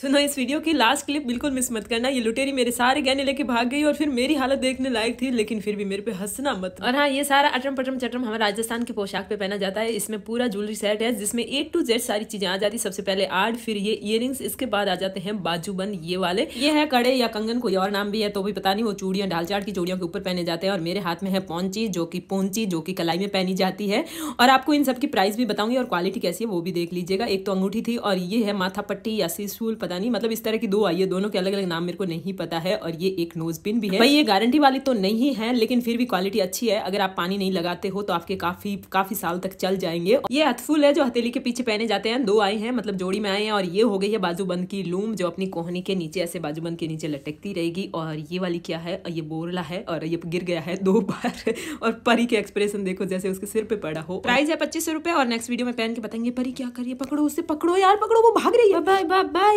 सुनो इस वीडियो की लास्ट क्लिप बिल्कुल मिस मत करना ये लुटेरी मेरे सारे गहने लेके भाग गई और फिर मेरी हालत देखने लायक थी लेकिन फिर भी मेरे पे हंसना मत और हाँ ये सारा अटम पटम चटम हमारे राजस्थान के पोशाक पे पहना जाता है इसमें पूरा ज्वेलरी सेट है जिसमें ए टू जेड सारी चीजें आ जाती सबसे पहले आड़ फिर ये इयर इसके बाद आ जाते हैं बाजूबन ये वाले ये है कड़े या कंगन कोई और नाम भी है तो भी पता नहीं वो चूड़ियाँ ढाल चाट की चूड़ियों के ऊपर पहने जाते हैं और मेरे हाथ में है पौची जो की पौची जो की कलाई में पहनी जाती है और आपको इन सबकी प्राइस भी बताऊंगी और क्वालिटी कैसी है वो भी देख लीजिएगा एक तो अंगूठी थी और ये है माथा पट्टी या सीसूल पता नहीं मतलब इस तरह की दो आई है दोनों के अलग अलग नाम मेरे को नहीं पता है और ये एक नोज पिन भी है भाई ये गारंटी वाली तो नहीं है लेकिन फिर भी क्वालिटी अच्छी है अगर आप पानी नहीं लगाते हो तो आपके काफी काफी साल तक चल जाएंगे ये हथफुल है जो हथेली के पीछे पहने जाते हैं दो आए हैं मतलब जोड़ी में आए हैं और ये हो गई है बाजूबंद की लूम जो अपनी कोहनी के नीचे ऐसे बाजूबंद के नीचे लटकती रहेगी और ये वाली क्या है ये बोरला है और ये गिर गया है दो बार और परी के एक्सप्रेशन देखो जैसे उसके सिर पे पड़ा हो प्राइस है पच्चीस रुपए और नेक्स्ट वीडियो में पहन के बताएंगे परी क्या करिए पकड़ो उसे पकड़ो यार पकड़ो वो भाग रही है बाय बाय बाय